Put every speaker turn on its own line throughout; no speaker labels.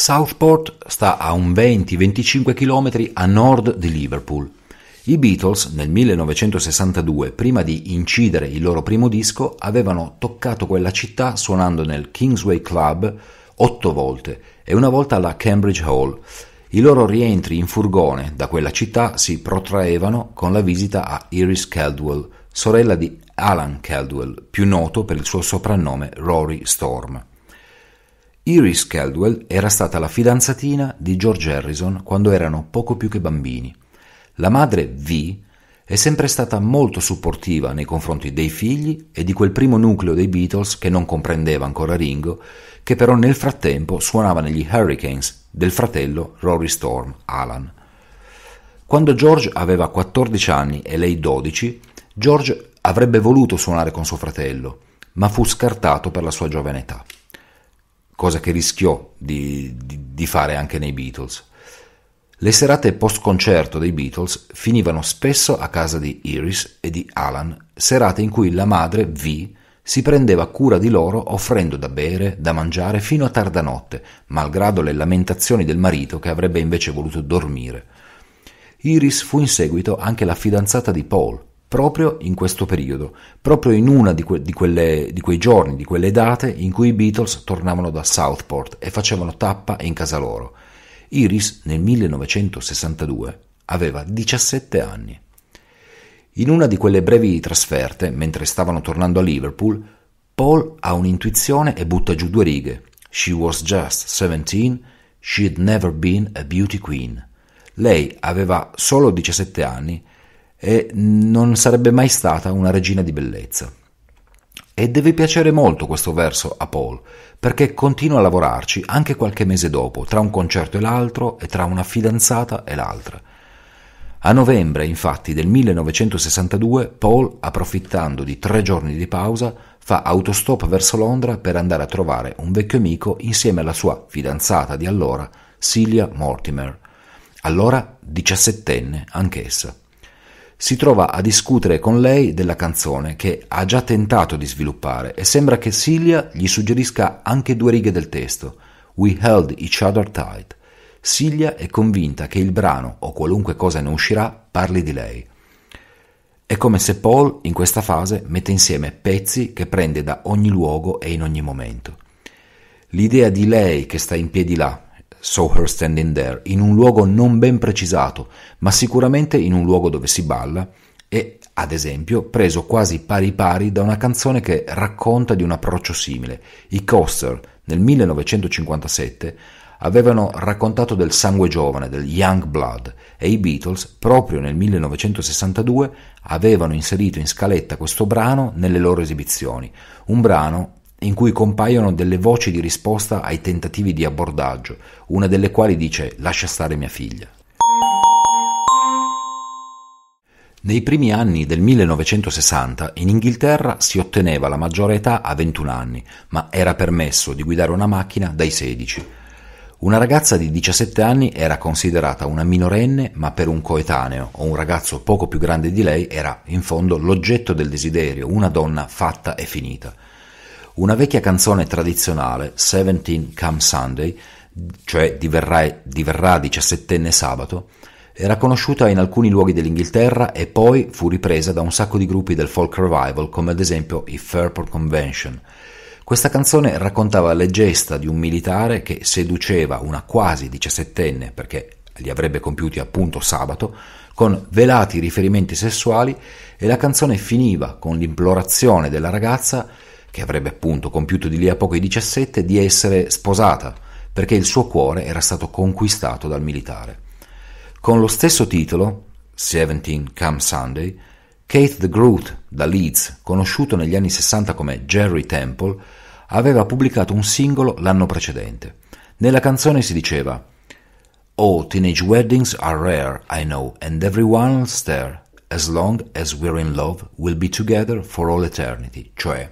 Southport sta a un 20-25 km a nord di Liverpool. I Beatles nel 1962, prima di incidere il loro primo disco, avevano toccato quella città suonando nel Kingsway Club otto volte e una volta alla Cambridge Hall. I loro rientri in furgone da quella città si protraevano con la visita a Iris Caldwell, sorella di Alan Caldwell, più noto per il suo soprannome Rory Storm. Iris Caldwell era stata la fidanzatina di George Harrison quando erano poco più che bambini. La madre V è sempre stata molto supportiva nei confronti dei figli e di quel primo nucleo dei Beatles che non comprendeva ancora Ringo, che però nel frattempo suonava negli Hurricanes del fratello Rory Storm, Alan. Quando George aveva 14 anni e lei 12, George avrebbe voluto suonare con suo fratello, ma fu scartato per la sua giovane età cosa che rischiò di, di, di fare anche nei Beatles. Le serate post-concerto dei Beatles finivano spesso a casa di Iris e di Alan, serate in cui la madre, V, si prendeva cura di loro offrendo da bere, da mangiare fino a tarda notte, malgrado le lamentazioni del marito che avrebbe invece voluto dormire. Iris fu in seguito anche la fidanzata di Paul, proprio in questo periodo, proprio in una di, que- di, quelle, di, quei giorni, di quelle date in cui i Beatles tornavano da Southport e facevano tappa in casa loro. Iris nel 1962 aveva 17 anni. In una di quelle brevi trasferte, mentre stavano tornando a Liverpool, Paul ha un'intuizione e butta giù due righe. She was just 17, she'd never been a beauty queen. Lei aveva solo 17 anni e non sarebbe mai stata una regina di bellezza. E deve piacere molto questo verso a Paul, perché continua a lavorarci anche qualche mese dopo, tra un concerto e l'altro e tra una fidanzata e l'altra. A novembre, infatti, del 1962, Paul, approfittando di tre giorni di pausa, fa autostop verso Londra per andare a trovare un vecchio amico insieme alla sua fidanzata di allora, Celia Mortimer, allora diciassettenne anch'essa si trova a discutere con lei della canzone che ha già tentato di sviluppare e sembra che Silvia gli suggerisca anche due righe del testo. We held each other tight. Silvia è convinta che il brano o qualunque cosa ne uscirà parli di lei. È come se Paul in questa fase mette insieme pezzi che prende da ogni luogo e in ogni momento. L'idea di lei che sta in piedi là, Saw Her Standing There, in un luogo non ben precisato, ma sicuramente in un luogo dove si balla, e, ad esempio, preso quasi pari pari da una canzone che racconta di un approccio simile. I Coaster, nel 1957, avevano raccontato del sangue giovane, del Young Blood, e i Beatles, proprio nel 1962, avevano inserito in scaletta questo brano nelle loro esibizioni, un brano in cui compaiono delle voci di risposta ai tentativi di abbordaggio, una delle quali dice lascia stare mia figlia. Nei primi anni del 1960 in Inghilterra si otteneva la maggiore età a 21 anni, ma era permesso di guidare una macchina dai 16. Una ragazza di 17 anni era considerata una minorenne, ma per un coetaneo o un ragazzo poco più grande di lei era in fondo l'oggetto del desiderio, una donna fatta e finita. Una vecchia canzone tradizionale, Seventeen Come Sunday, cioè diverrà, diverrà diciassettenne sabato, era conosciuta in alcuni luoghi dell'Inghilterra e poi fu ripresa da un sacco di gruppi del folk revival, come ad esempio i Fairport Convention. Questa canzone raccontava le gesta di un militare che seduceva una quasi diciassettenne, perché li avrebbe compiuti appunto sabato, con velati riferimenti sessuali e la canzone finiva con l'implorazione della ragazza che avrebbe appunto compiuto di lì a poco i 17, di essere sposata, perché il suo cuore era stato conquistato dal militare. Con lo stesso titolo, 17 Come Sunday, Keith the Groot da Leeds, conosciuto negli anni 60 come Jerry Temple, aveva pubblicato un singolo l'anno precedente. Nella canzone si diceva Oh, teenage weddings are rare, I know, and everyone's there. As long as we're in love, we'll be together for all eternity. Cioè,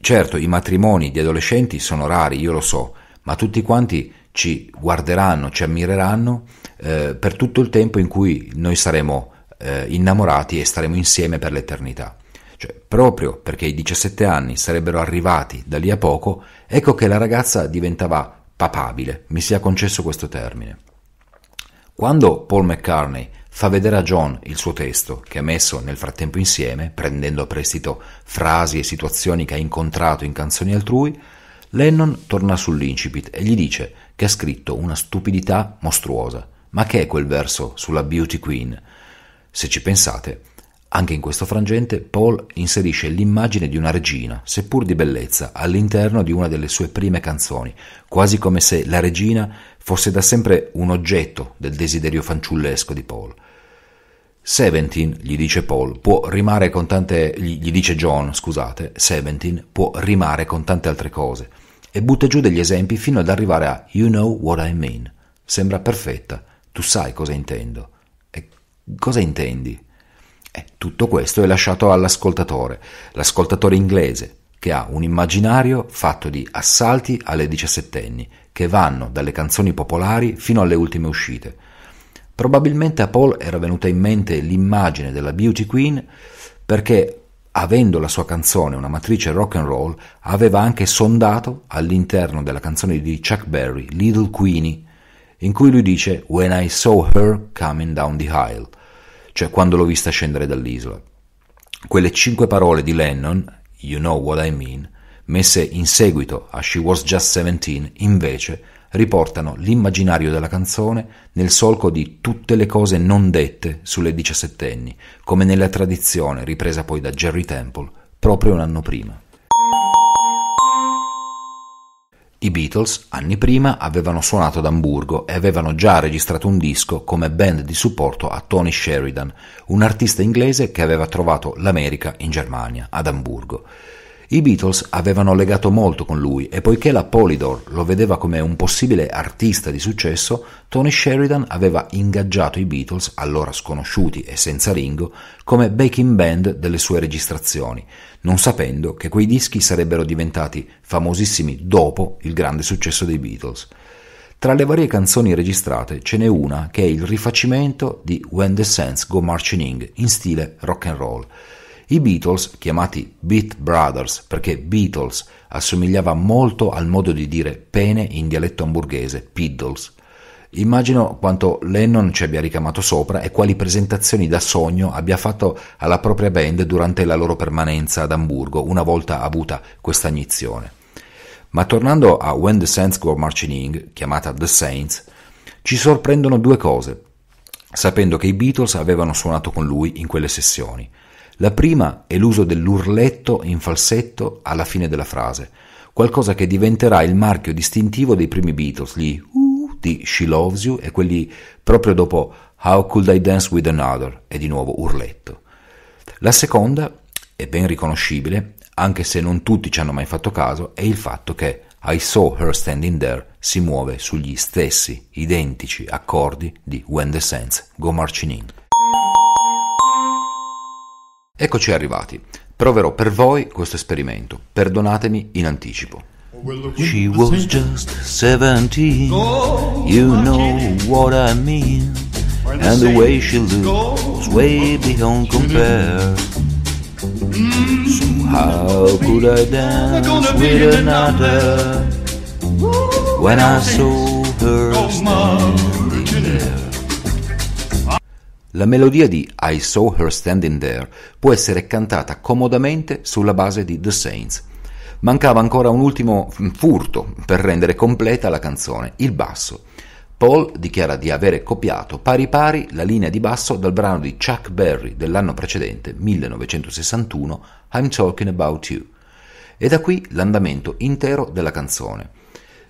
Certo, i matrimoni di adolescenti sono rari, io lo so, ma tutti quanti ci guarderanno, ci ammireranno eh, per tutto il tempo in cui noi saremo eh, innamorati e staremo insieme per l'eternità. Cioè, proprio perché i 17 anni sarebbero arrivati da lì a poco, ecco che la ragazza diventava papabile, mi sia concesso questo termine. Quando Paul McCartney fa vedere a John il suo testo che ha messo nel frattempo insieme, prendendo a prestito frasi e situazioni che ha incontrato in canzoni altrui, Lennon torna sull'incipit e gli dice che ha scritto una stupidità mostruosa. Ma che è quel verso sulla Beauty Queen? Se ci pensate, anche in questo frangente Paul inserisce l'immagine di una regina, seppur di bellezza, all'interno di una delle sue prime canzoni, quasi come se la regina fosse da sempre un oggetto del desiderio fanciullesco di Paul. Seventeen, gli dice Paul, può rimare con tante. gli dice John, scusate, Seventeen può rimare con tante altre cose. E butta giù degli esempi fino ad arrivare a You know what I mean. Sembra perfetta, tu sai cosa intendo. E cosa intendi? E eh, tutto questo è lasciato all'ascoltatore, l'ascoltatore inglese, che ha un immaginario fatto di assalti alle diciassettenni che vanno dalle canzoni popolari fino alle ultime uscite. Probabilmente a Paul era venuta in mente l'immagine della Beauty Queen perché, avendo la sua canzone una matrice rock and roll, aveva anche sondato all'interno della canzone di Chuck Berry, Little Queenie, in cui lui dice When I saw her coming down the aisle, cioè quando l'ho vista scendere dall'isola. Quelle cinque parole di Lennon, You know what I mean, messe in seguito a She Was Just 17, invece, riportano l'immaginario della canzone nel solco di tutte le cose non dette sulle diciassettenni, come nella tradizione ripresa poi da Jerry Temple proprio un anno prima. I Beatles, anni prima, avevano suonato ad Amburgo e avevano già registrato un disco come band di supporto a Tony Sheridan, un artista inglese che aveva trovato l'America in Germania, ad Amburgo. I Beatles avevano legato molto con lui e poiché la Polydor lo vedeva come un possibile artista di successo, Tony Sheridan aveva ingaggiato i Beatles, allora sconosciuti e senza Ringo, come backing band delle sue registrazioni, non sapendo che quei dischi sarebbero diventati famosissimi dopo il grande successo dei Beatles. Tra le varie canzoni registrate ce n'è una che è il rifacimento di When the Saints Go Marching In in stile rock and roll. I Beatles, chiamati Beat Brothers perché Beatles assomigliava molto al modo di dire pene in dialetto hamburghese, piddles, Immagino quanto Lennon ci abbia ricamato sopra e quali presentazioni da sogno abbia fatto alla propria band durante la loro permanenza ad Amburgo, una volta avuta questa ignizione. Ma tornando a When the Saints Go Marching chiamata The Saints, ci sorprendono due cose, sapendo che i Beatles avevano suonato con lui in quelle sessioni. La prima è l'uso dell'urletto in falsetto alla fine della frase, qualcosa che diventerà il marchio distintivo dei primi Beatles, gli uh di She Loves You e quelli proprio dopo How Could I Dance With Another e di nuovo urletto. La seconda è ben riconoscibile, anche se non tutti ci hanno mai fatto caso, è il fatto che I Saw Her Standing There si muove sugli stessi identici accordi di When the Sense Go Marching In. Eccoci arrivati. Proverò per voi questo esperimento. Perdonatemi in anticipo. She was just 17. You know what I mean. And the way she looked was way beyond compare. So how could I dance with another when I saw her stand? La melodia di I Saw Her Standing There può essere cantata comodamente sulla base di The Saints. Mancava ancora un ultimo furto per rendere completa la canzone, il basso. Paul dichiara di avere copiato pari pari la linea di basso dal brano di Chuck Berry dell'anno precedente, 1961, I'm Talking About You. E da qui l'andamento intero della canzone.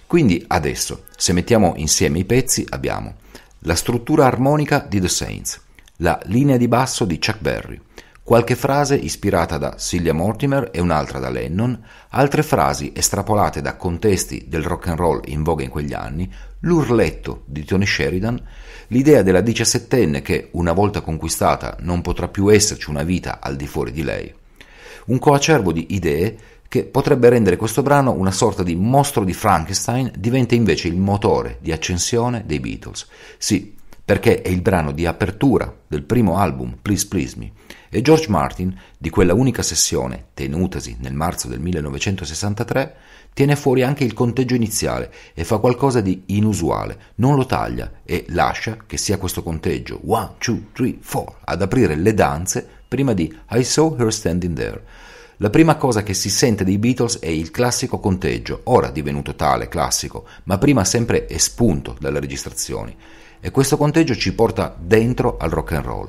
Quindi adesso, se mettiamo insieme i pezzi, abbiamo la struttura armonica di The Saints, la linea di basso di Chuck Berry, qualche frase ispirata da Celia Mortimer e un'altra da Lennon, altre frasi estrapolate da contesti del rock and roll in voga in quegli anni, l'urletto di Tony Sheridan, l'idea della diciassettenne che, una volta conquistata, non potrà più esserci una vita al di fuori di lei. Un coacervo di idee che potrebbe rendere questo brano una sorta di mostro di Frankenstein, diventa invece il motore di accensione dei Beatles. Sì, perché è il brano di apertura del primo album Please Please Me e George Martin, di quella unica sessione tenutasi nel marzo del 1963, tiene fuori anche il conteggio iniziale e fa qualcosa di inusuale, non lo taglia e lascia che sia questo conteggio 1, 2, 3, 4 ad aprire le danze prima di I Saw Her Standing There. La prima cosa che si sente dei Beatles è il classico conteggio, ora divenuto tale classico, ma prima sempre espunto dalle registrazioni. E questo conteggio ci porta dentro al rock and roll.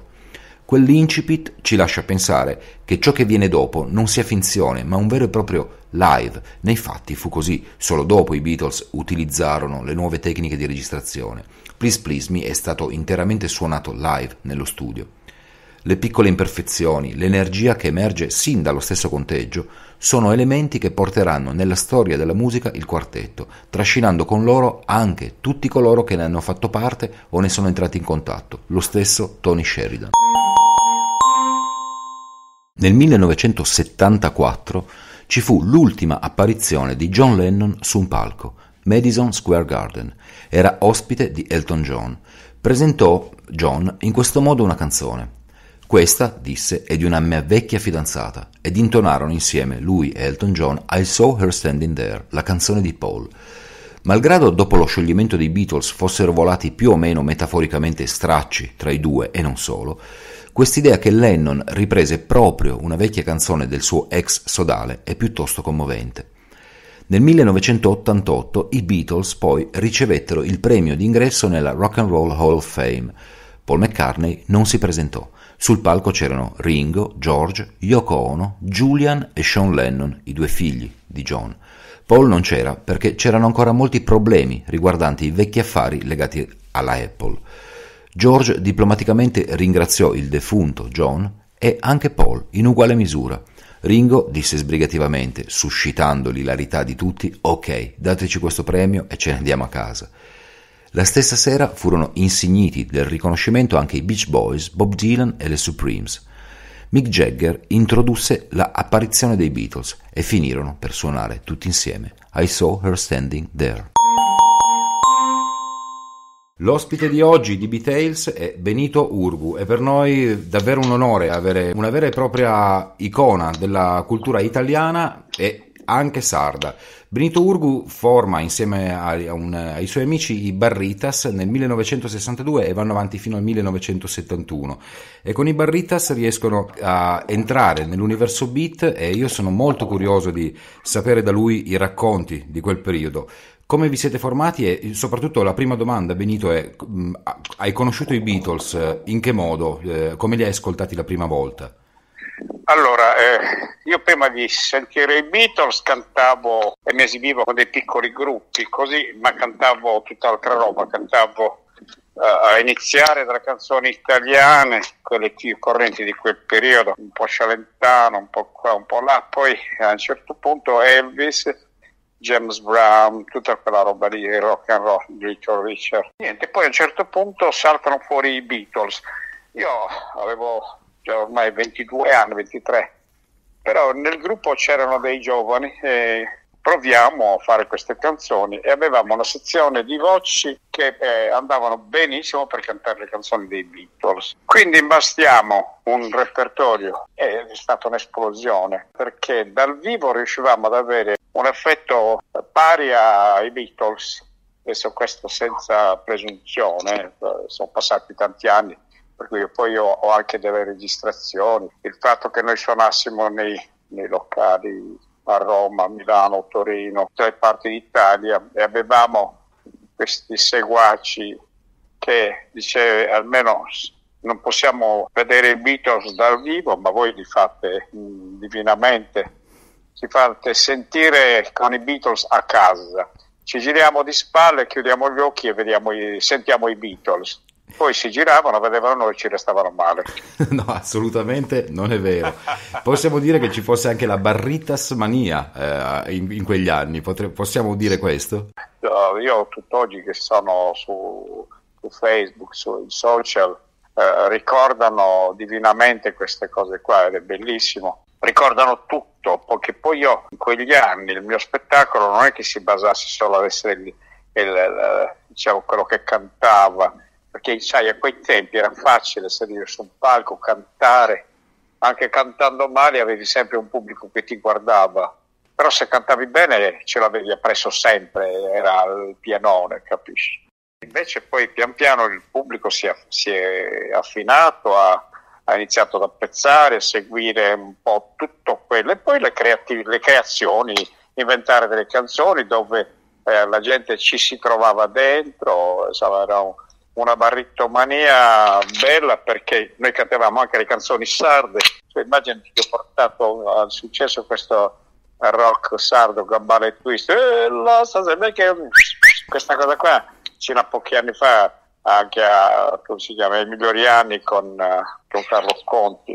Quell'incipit ci lascia pensare che ciò che viene dopo non sia finzione, ma un vero e proprio live. Nei fatti fu così, solo dopo i Beatles utilizzarono le nuove tecniche di registrazione. Please Please Me è stato interamente suonato live nello studio. Le piccole imperfezioni, l'energia che emerge sin dallo stesso conteggio, sono elementi che porteranno nella storia della musica il quartetto, trascinando con loro anche tutti coloro che ne hanno fatto parte o ne sono entrati in contatto, lo stesso Tony Sheridan. Nel 1974 ci fu l'ultima apparizione di John Lennon su un palco, Madison Square Garden. Era ospite di Elton John. Presentò John in questo modo una canzone. Questa, disse, è di una mia vecchia fidanzata, ed intonarono insieme, lui e Elton John, I Saw Her Standing There, la canzone di Paul. Malgrado dopo lo scioglimento dei Beatles fossero volati più o meno metaforicamente stracci tra i due e non solo, quest'idea che Lennon riprese proprio una vecchia canzone del suo ex sodale è piuttosto commovente. Nel 1988 i Beatles poi ricevettero il premio d'ingresso nella Rock and Roll Hall of Fame. Paul McCartney non si presentò. Sul palco c'erano Ringo, George, Yoko Ono, Julian e Sean Lennon, i due figli di John. Paul non c'era perché c'erano ancora molti problemi riguardanti i vecchi affari legati alla Apple. George diplomaticamente ringraziò il defunto John e anche Paul in uguale misura. Ringo disse sbrigativamente, suscitando l'ilarità di tutti, ok, dateci questo premio e ce ne andiamo a casa. La stessa sera furono insigniti del riconoscimento anche i Beach Boys, Bob Dylan e le Supremes. Mick Jagger introdusse l'apparizione dei Beatles e finirono per suonare tutti insieme I Saw Her Standing There. L'ospite di oggi di B-Tales è Benito Urgu. È per noi davvero un onore avere una vera e propria icona della cultura italiana e anche sarda. Benito Urgu forma insieme a un, ai suoi amici i Barritas nel 1962 e vanno avanti fino al 1971 e con i Barritas riescono a entrare nell'universo beat e io sono molto curioso di sapere da lui i racconti di quel periodo. Come vi siete formati e soprattutto la prima domanda, Benito, è mm, hai conosciuto i Beatles? In che modo? Eh, come li hai ascoltati la prima volta?
Allora, eh, io prima di sentire i Beatles cantavo e mi esibivo con dei piccoli gruppi, così, ma cantavo tutt'altra roba, cantavo eh, a iniziare dalle canzoni italiane, quelle più correnti di quel periodo, un po' scialentano, un po' qua, un po' là, poi a un certo punto Elvis, James Brown, tutta quella roba lì, rock and roll, Little Richard. Niente, poi a un certo punto saltano fuori i Beatles. Io avevo ormai 22 anni, 23, però nel gruppo c'erano dei giovani e proviamo a fare queste canzoni e avevamo una sezione di voci che eh, andavano benissimo per cantare le canzoni dei Beatles. Quindi imbastiamo un repertorio è stata un'esplosione perché dal vivo riuscivamo ad avere un effetto pari ai Beatles. Adesso questo senza presunzione, eh, sono passati tanti anni, per cui poi ho, ho, anche delle registrazioni. Il fatto che noi suonassimo nei, nei locali a Roma, Milano, Torino, tre parti d'Italia e avevamo questi seguaci che dice almeno non possiamo vedere i Beatles dal vivo, ma voi li fate mh, divinamente, ci fate sentire con i Beatles a casa. Ci giriamo di spalle, chiudiamo gli occhi e vediamo, sentiamo i Beatles poi si giravano, vedevano noi e ci restavano male.
no, assolutamente non è vero. Possiamo dire che ci fosse anche la Barritas mania eh, in, in, quegli anni, Potre- possiamo dire questo?
No, io tutt'oggi che sono su, su Facebook, sui social, eh, ricordano divinamente queste cose qua ed è bellissimo ricordano tutto, perché poi io in quegli anni il mio spettacolo non è che si basasse solo ad essere il, il, diciamo, quello che cantava, perché sai a quei tempi era facile salire su un palco, cantare, anche cantando male avevi sempre un pubblico che ti guardava, però se cantavi bene ce l'avevi appresso sempre, era il pianone, capisci? Invece poi pian piano il pubblico si è, si è affinato, ha, ha, iniziato ad apprezzare, a seguire un po' tutto quello e poi le, creati- le creazioni, inventare delle canzoni dove eh, la gente ci si trovava dentro, insomma, era un, una barrittomania bella perché noi cantavamo anche le canzoni sarde, cioè, immaginati che ho portato al successo questo rock sardo, gabbale e twist, eh, lo so, se che questa cosa qua, fino a pochi anni fa, anche a, come si chiama, ai migliori anni con, eh, con Carlo Conti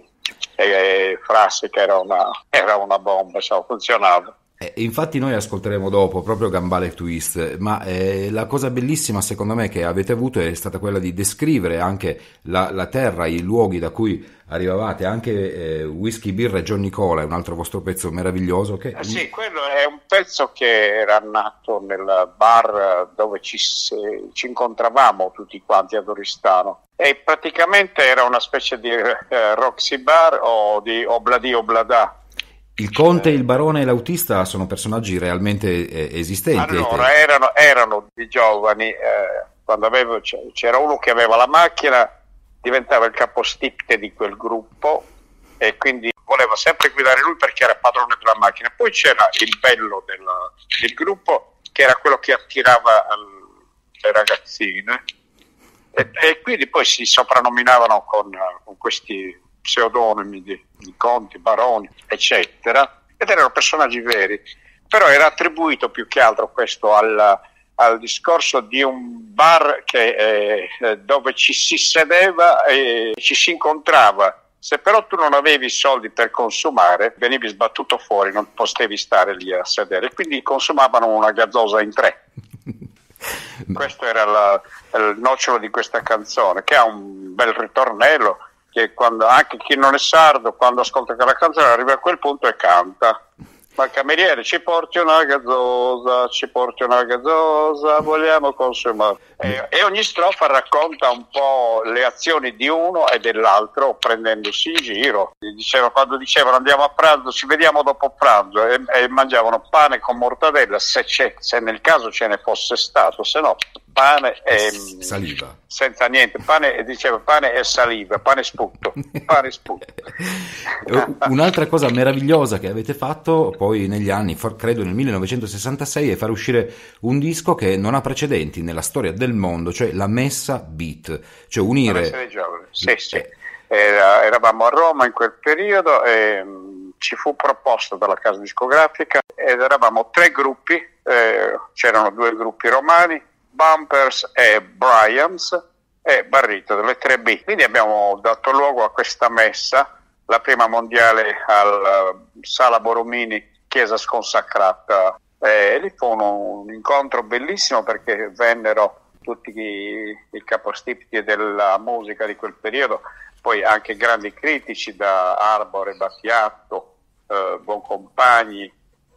e, e Frassi che era una, era una bomba, so, funzionava.
Eh, infatti noi ascolteremo dopo proprio Gambale Twist, ma eh, la cosa bellissima secondo me che avete avuto è stata quella di descrivere anche la, la terra, i luoghi da cui arrivavate, anche eh, Whisky Birra e John Nicola è un altro vostro pezzo meraviglioso. Che... Eh, sì,
quello è un pezzo che era nato nel bar dove ci, ci incontravamo tutti quanti ad Oristano e praticamente era una specie di eh, Roxy Bar o di Obladi Oblada
il conte, il barone e l'autista sono personaggi realmente eh, esistenti. Allora, erano,
erano di giovani, eh, quando avevo, c'era uno che aveva la macchina, diventava il capostipite di quel gruppo e quindi voleva sempre guidare lui perché era padrone della macchina. Poi c'era il bello del, del gruppo che era quello che attirava ehm, le ragazzine e, e quindi poi si soprannominavano con, con questi pseudonimi di, di conti, baroni, eccetera, ed erano personaggi veri, però era attribuito più che altro questo al, al discorso di un bar che, eh, dove ci si sedeva e ci si incontrava. Se però tu non avevi i soldi per consumare, venivi sbattuto fuori, non potevi stare lì a sedere, quindi consumavano una gazzosa in tre. Questo era la, il nocciolo di questa canzone, che ha un bel ritornello che quando, anche chi non è sardo, quando ascolta quella canzone, arriva a quel punto e canta. Ma il cameriere ci porti una gazzosa, ci porti una gazzosa, vogliamo consumare. Eh. E, e, ogni strofa racconta un po' le azioni di uno e dell'altro prendendosi in giro. Diceva, quando dicevano andiamo a pranzo, ci vediamo dopo pranzo e, e mangiavano pane con mortadella se, se nel caso ce ne fosse stato, se no pane e saliva. Senza niente, pane, diceva pane e saliva, pane sputto, pane sputto.
Un'altra cosa meravigliosa che avete fatto poi negli anni, credo nel 1966, è far uscire un disco che non ha precedenti nella storia del mondo, cioè la messa beat, cioè unire...
Sì, eh. sì. Era, eravamo a Roma in quel periodo e mm, ci fu proposto dalla casa discografica ed eravamo tre gruppi, eh, c'erano due gruppi romani Bumpers e Bryans e Barrito delle 3B. Quindi abbiamo dato luogo a questa messa, la prima mondiale al eh, Sala Boromini, chiesa sconsacrata. E lì fu un, un incontro bellissimo perché vennero tutti i, i capostipiti della musica di quel periodo, poi anche grandi critici da Arbore, Battiato, eh, Buoncompagni,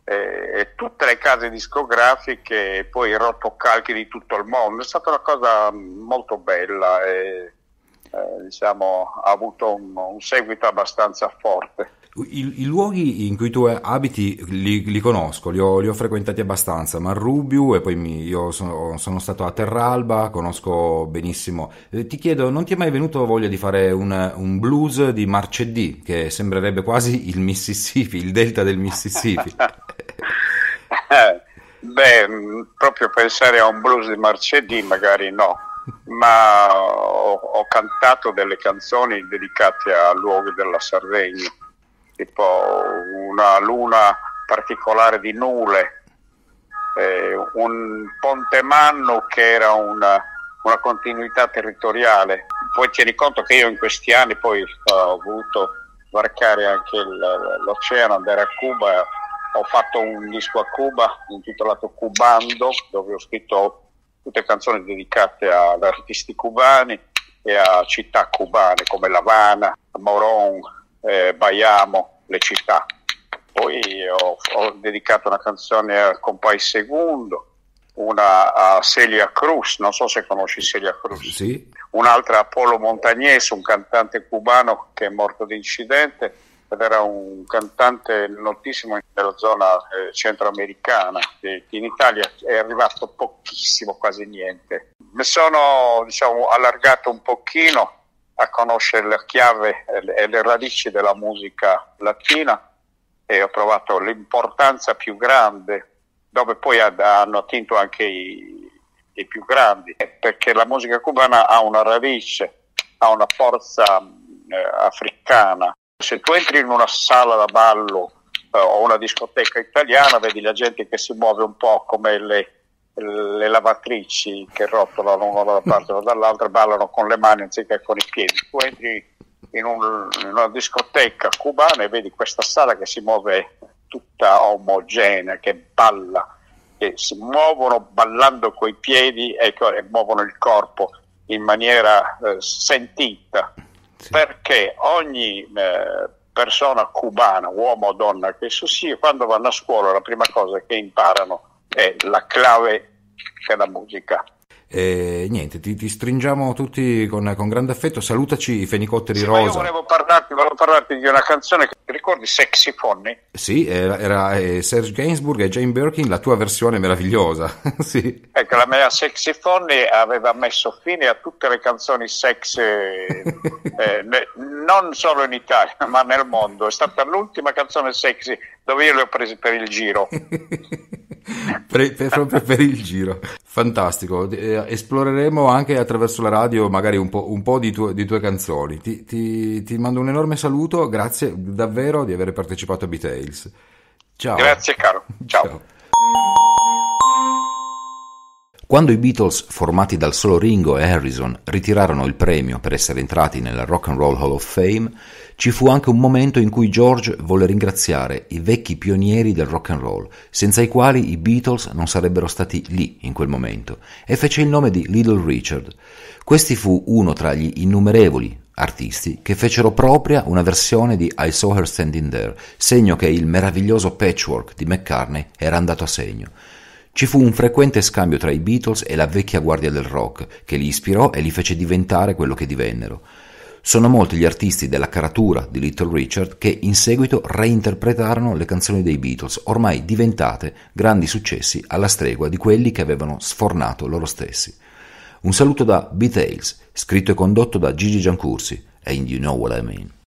eh, tutte le case discografiche e poi i rotocalchi di tutto il mondo. È stata una cosa molto bella e eh, diciamo, ha avuto un, un seguito abbastanza forte.
I, I, luoghi in cui tu abiti li, li conosco, li ho, li ho, frequentati abbastanza, Marrubiu e poi mi, io sono, sono, stato a Terralba, conosco benissimo. Eh, ti chiedo, non ti è mai venuto voglia di fare un, un blues di Marcedì, che sembrerebbe quasi il Mississippi, il delta del Mississippi?
Eh, beh, mm, proprio pensare a un blues di Marcedì magari no, ma ho, ho cantato delle canzoni dedicate a luoghi della Sardegna tipo una luna particolare di Nule, eh, un ponte Mannu che era una, una, continuità territoriale. Poi tieni conto che io in questi anni poi ho voluto varcare anche il, l'oceano, andare a Cuba, ho fatto un disco a Cuba intitolato Cubando, dove ho scritto tutte canzoni dedicate ad artisti cubani e a città cubane come La Habana, Morón, eh, Baiamo, le città. Poi ho, ho dedicato una canzone al Compai Segundo, una a Celia Cruz, non so se conosci Celia Cruz, sì. un'altra a Polo Montagnese, un cantante cubano che è morto di incidente ed era un cantante notissimo nella zona eh, centroamericana, che in Italia è arrivato pochissimo, quasi niente. Mi sono diciamo, allargato un pochino a conoscere la chiave e le radici della musica latina e ho trovato l'importanza più grande, dove poi hanno attinto anche i, i più grandi, perché la musica cubana ha una radice, ha una forza eh, africana. Se tu entri in una sala da ballo eh, o una discoteca italiana, vedi la gente che si muove un po' come le, le lavatrici che rotolano una da parte o dall'altra ballano con le mani anziché con i piedi. Tu entri in, un, in una discoteca cubana e vedi questa sala che si muove tutta omogenea, che balla, che si muovono ballando coi piedi e, e muovono il corpo in maniera eh, sentita, sì. perché ogni eh, persona cubana, uomo o donna che esso sia, quando vanno a scuola la prima cosa che imparano è la clave della musica.
E niente, ti, ti, stringiamo tutti con, con, grande affetto. Salutaci i fenicotteri sì, rosa. io volevo
parlarti, volevo parlarti, di una canzone che ti ricordi, Sexy Fonny?
Sì, eh, era, era, eh, Serge Gainsbourg e Jane Birkin, la tua versione meravigliosa. sì.
Ecco, la mia Sexy Fonny aveva messo fine a tutte le canzoni sex, eh, eh, ne, non solo in Italia, ma nel mondo. È stata l'ultima canzone sexy dove io le ho prese per il giro.
per, per, per, il giro. Fantastico. Eh, esploreremo anche attraverso la radio magari un po', un po di, tu, di, tue canzoni. Ti, ti, ti, mando un enorme saluto, grazie davvero di aver partecipato a B-Tales. Ciao. Grazie caro. Ciao. Ciao. Quando i Beatles, formati dal solo Ringo e Harrison, ritirarono il premio per essere entrati nella Rock and Roll Hall of Fame, ci fu anche un momento in cui George volle ringraziare i vecchi pionieri del rock and roll, senza i quali i Beatles non sarebbero stati lì in quel momento, e fece il nome di Little Richard. Questi fu uno tra gli innumerevoli artisti che fecero propria una versione di I Saw Her Standing There, segno che il meraviglioso patchwork di McCartney era andato a segno. Ci fu un frequente scambio tra i Beatles e la vecchia guardia del rock, che li ispirò e li fece diventare quello che divennero. Sono molti gli artisti della caratura di Little Richard che in seguito reinterpretarono le canzoni dei Beatles, ormai diventate grandi successi alla stregua di quelli che avevano sfornato loro stessi. Un saluto da Beatles, scritto e condotto da Gigi Giancursi, and you know what I mean.